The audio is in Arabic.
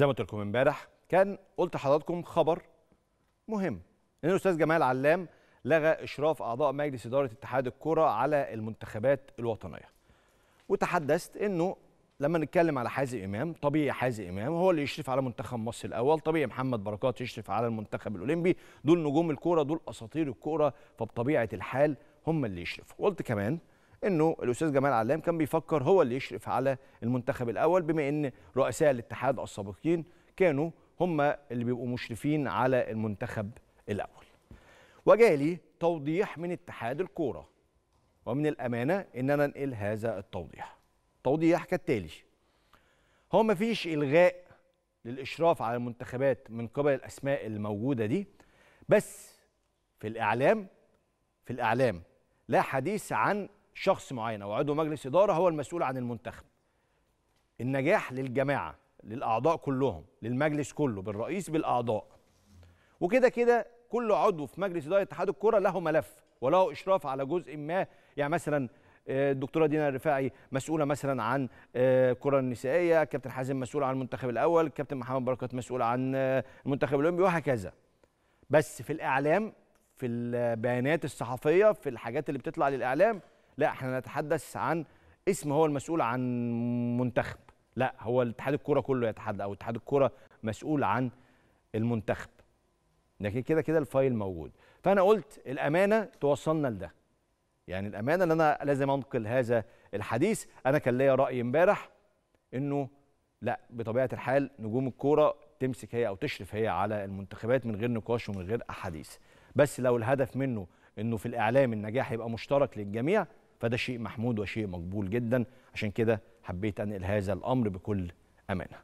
زي ما قلت لكم امبارح كان قلت لحضراتكم خبر مهم ان الاستاذ جمال علام لغى اشراف اعضاء مجلس اداره اتحاد الكره على المنتخبات الوطنيه وتحدثت انه لما نتكلم على حازم امام طبيعي حازم امام هو اللي يشرف على منتخب مصر الاول طبيعي محمد بركات يشرف على المنتخب الاولمبي دول نجوم الكوره دول اساطير الكوره فبطبيعه الحال هم اللي يشرفوا قلت كمان انه الاستاذ جمال علام كان بيفكر هو اللي يشرف على المنتخب الاول بما ان رؤساء الاتحاد السابقين كانوا هم اللي بيبقوا مشرفين على المنتخب الاول وجالي توضيح من اتحاد الكوره ومن الامانه ان انا انقل هذا التوضيح توضيح كالتالي هو مفيش الغاء للاشراف على المنتخبات من قبل الاسماء الموجوده دي بس في الاعلام في الاعلام لا حديث عن شخص معين او عضو مجلس اداره هو المسؤول عن المنتخب النجاح للجماعه للاعضاء كلهم للمجلس كله بالرئيس بالاعضاء وكده كده كل عضو في مجلس اداره اتحاد الكره له ملف وله اشراف على جزء ما يعني مثلا آه، الدكتوره دينا الرفاعي مسؤوله مثلا عن آه، الكره النسائيه كابتن حازم مسؤول عن المنتخب الاول كابتن محمد بركات مسؤول عن آه، المنتخب الاولمبي وهكذا بس في الاعلام في البيانات الصحفيه في الحاجات اللي بتطلع للاعلام لا احنا نتحدث عن اسم هو المسؤول عن منتخب لا هو الاتحاد الكوره كله يتحدى او اتحاد الكوره مسؤول عن المنتخب لكن كده كده الفايل موجود فانا قلت الامانه توصلنا لده يعني الامانه ان انا لازم انقل هذا الحديث انا كان ليا راي امبارح انه لا بطبيعه الحال نجوم الكوره تمسك هي او تشرف هي على المنتخبات من غير نقاش ومن غير احاديث بس لو الهدف منه انه في الاعلام النجاح يبقى مشترك للجميع فده شيء محمود وشيء مقبول جدا عشان كده حبيت انقل هذا الامر بكل امانه